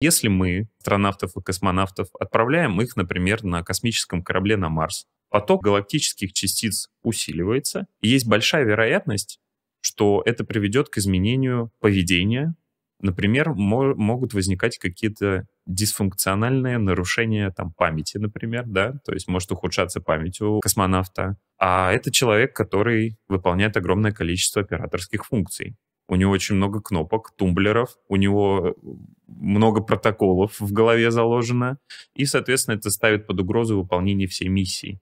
Если мы, астронавтов и космонавтов, отправляем их, например, на космическом корабле на Марс, поток галактических частиц усиливается, и есть большая вероятность, что это приведет к изменению поведения. Например, мо- могут возникать какие-то дисфункциональные нарушения там, памяти, например, да, то есть может ухудшаться память у космонавта. А это человек, который выполняет огромное количество операторских функций. У него очень много кнопок, тумблеров, у него много протоколов в голове заложено, и, соответственно, это ставит под угрозу выполнение всей миссии.